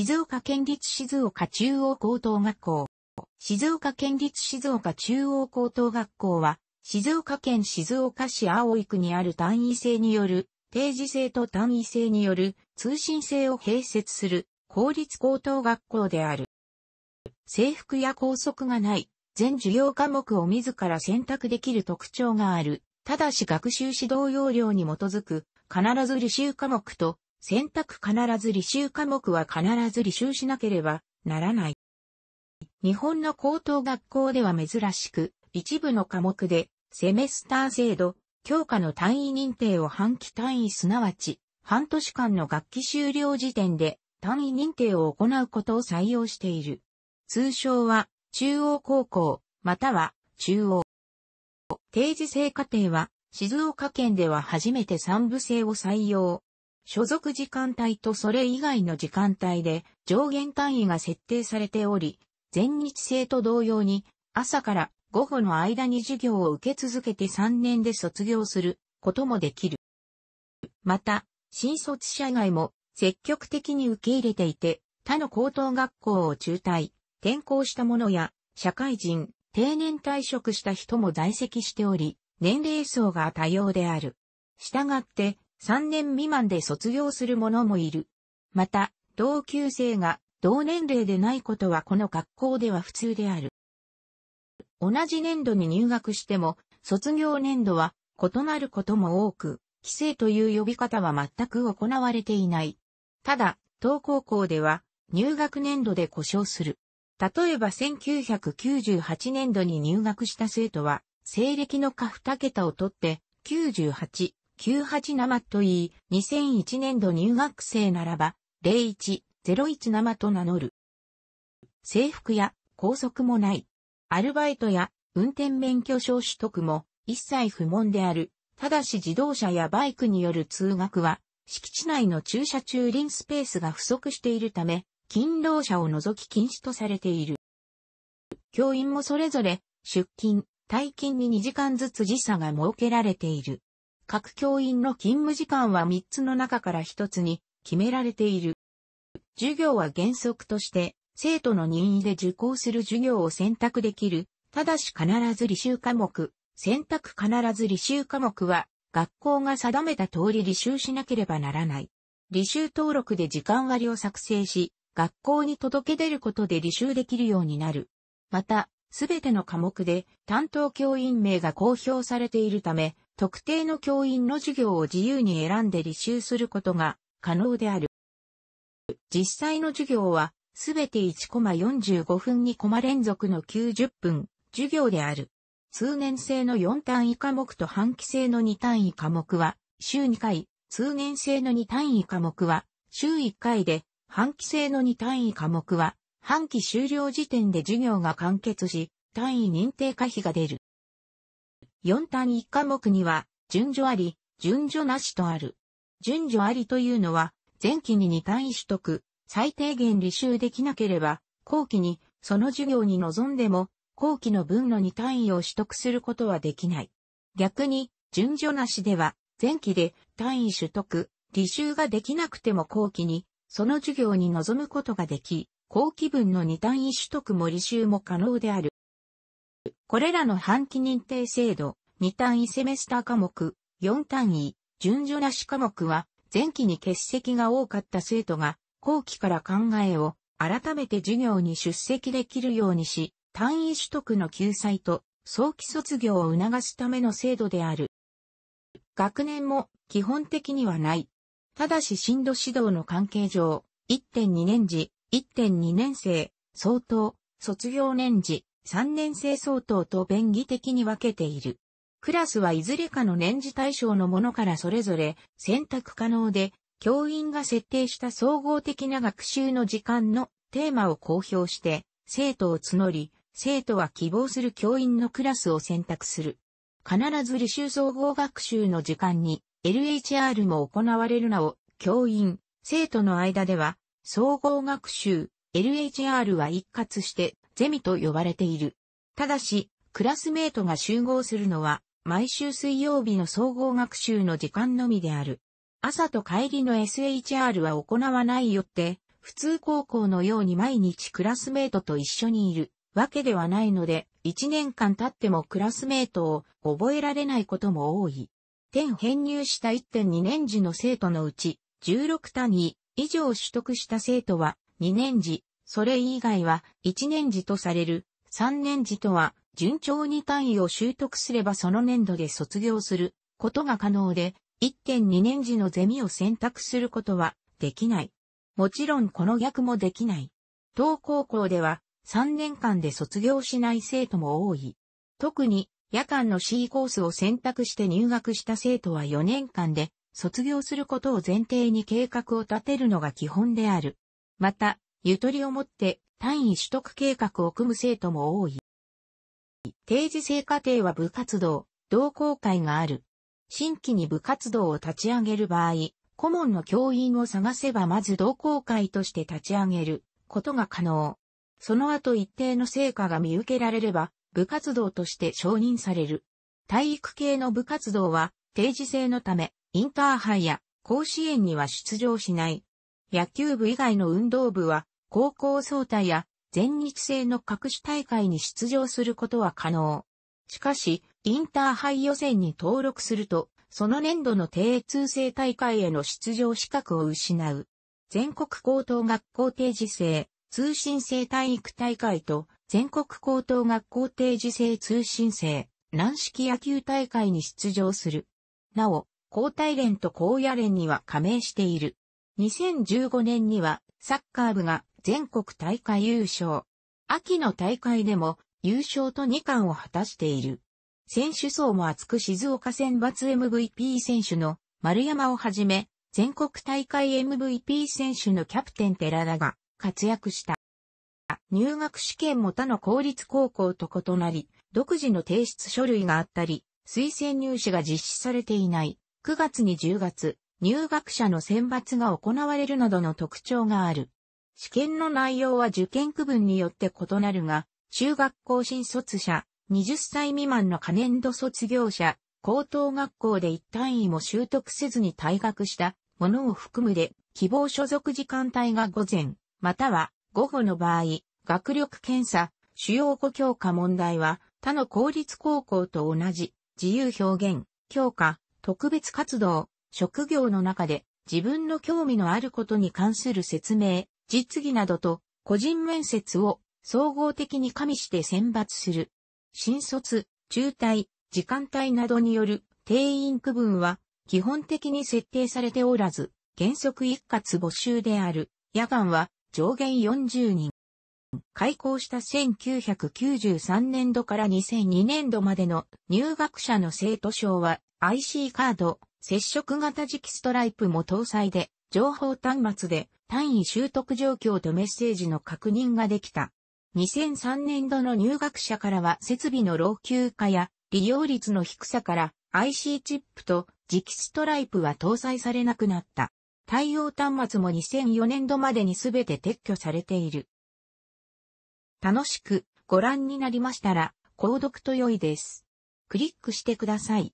静岡県立静岡中央高等学校。静岡県立静岡中央高等学校は、静岡県静岡市青井区にある単位制による、定時制と単位制による通信制を併設する公立高等学校である。制服や校則がない、全授業科目を自ら選択できる特徴がある。ただし学習指導要領に基づく、必ず履修科目と選択必ず履修科目は必ず履修しなければならない。日本の高等学校では珍しく、一部の科目で、セメスター制度、教科の単位認定を半期単位すなわち、半年間の学期終了時点で単位認定を行うことを採用している。通称は、中央高校、または、中央。定時制課程は、静岡県では初めて三部制を採用。所属時間帯とそれ以外の時間帯で上限単位が設定されており、全日制と同様に朝から午後の間に授業を受け続けて3年で卒業することもできる。また、新卒者以外も積極的に受け入れていて、他の高等学校を中退、転校した者や社会人、定年退職した人も在籍しており、年齢層が多様である。したがって、3年未満で卒業する者もいる。また、同級生が同年齢でないことはこの学校では普通である。同じ年度に入学しても、卒業年度は異なることも多く、規制という呼び方は全く行われていない。ただ、当高校では入学年度で故障する。例えば1998年度に入学した生徒は、西暦の下二桁をとって、98、98生といい、2001年度入学生ならば、01、01生と名乗る。制服や校則もない。アルバイトや運転免許証取得も一切不問である。ただし自動車やバイクによる通学は、敷地内の駐車駐輪スペースが不足しているため、勤労者を除き禁止とされている。教員もそれぞれ出勤、退勤に2時間ずつ時差が設けられている。各教員の勤務時間は3つの中から1つに決められている。授業は原則として、生徒の任意で受講する授業を選択できる。ただし必ず履修科目、選択必ず履修科目は、学校が定めた通り履修しなければならない。履修登録で時間割を作成し、学校に届け出ることで履修できるようになる。また、すべての科目で担当教員名が公表されているため、特定の教員の授業を自由に選んで履修することが可能である。実際の授業は、すべて1コマ45分2コマ連続の90分、授業である。通年制の4単位科目と半期制の2単位科目は、週2回、通年制の2単位科目は、週1回で、半期制の2単位科目は、半期終了時点で授業が完結し、単位認定可否が出る。4単1科目には、順序あり、順序なしとある。順序ありというのは、前期に2単位取得、最低限履修できなければ、後期にその授業に臨んでも、後期の分の2単位を取得することはできない。逆に、順序なしでは、前期で単位取得、履修ができなくても後期に、その授業に臨むことができ、後期分の2単位取得も履修も可能である。これらの半期認定制度、2単位セメスター科目、4単位、順序なし科目は、前期に欠席が多かった生徒が、後期から考えを、改めて授業に出席できるようにし、単位取得の救済と、早期卒業を促すための制度である。学年も基本的にはない。ただし進度指導の関係上、1.2年次、1.2年生、相当、卒業年次、3年生相当と便宜的に分けている。クラスはいずれかの年次対象のものからそれぞれ選択可能で、教員が設定した総合的な学習の時間のテーマを公表して、生徒を募り、生徒は希望する教員のクラスを選択する。必ず履修総合学習の時間に LHR も行われるなお、教員、生徒の間では、総合学習、LHR は一括してゼミと呼ばれている。ただし、クラスメートが集合するのは、毎週水曜日の総合学習の時間のみである。朝と帰りの SHR は行わないよって、普通高校のように毎日クラスメートと一緒にいるわけではないので、1年間経ってもクラスメートを覚えられないことも多い。天編入した1.2年次の生徒のうち、16単位以上取得した生徒は2年次、それ以外は1年次とされる、3年次とは順調に単位を習得すればその年度で卒業することが可能で、1.2年次のゼミを選択することはできない。もちろんこの逆もできない。当高校では3年間で卒業しない生徒も多い。特に夜間の C コースを選択して入学した生徒は4年間で卒業することを前提に計画を立てるのが基本である。また、ゆとりを持って単位取得計画を組む生徒も多い。定時制課程は部活動、同好会がある。新規に部活動を立ち上げる場合、顧問の教員を探せばまず同好会として立ち上げることが可能。その後一定の成果が見受けられれば、部活動として承認される。体育系の部活動は定時制のため、インターハイや甲子園には出場しない。野球部以外の運動部は高校総体や全日制の各種大会に出場することは可能。しかし、インターハイ予選に登録すると、その年度の定通制大会への出場資格を失う。全国高等学校定時制、通信制体育大会と、全国高等学校定時制通信制、軟式野球大会に出場する。なお、高体連と高野連には加盟している。2015年には、サッカー部が全国大会優勝。秋の大会でも優勝と2冠を果たしている。選手層も厚く静岡選抜 MVP 選手の丸山をはじめ、全国大会 MVP 選手のキャプテン寺田が活躍した。入学試験も他の公立高校と異なり、独自の提出書類があったり、推薦入試が実施されていない、9月に10月、入学者の選抜が行われるなどの特徴がある。試験の内容は受験区分によって異なるが、中学校新卒者、20歳未満の可年度卒業者、高等学校で一単位も習得せずに退学したものを含むで、希望所属時間帯が午前、または午後の場合、学力検査、主要語教科問題は他の公立高校と同じ自由表現、教科、特別活動、職業の中で自分の興味のあることに関する説明、実技などと個人面接を総合的に加味して選抜する。新卒、中退、時間帯などによる定員区分は基本的に設定されておらず、原則一括募集である。夜間は上限40人。開校した1993年度から2002年度までの入学者の生徒証は IC カード、接触型磁気ストライプも搭載で、情報端末で単位習得状況とメッセージの確認ができた。2003年度の入学者からは設備の老朽化や利用率の低さから IC チップと磁気ストライプは搭載されなくなった。対応端末も2004年度までに全て撤去されている。楽しくご覧になりましたら、購読と良いです。クリックしてください。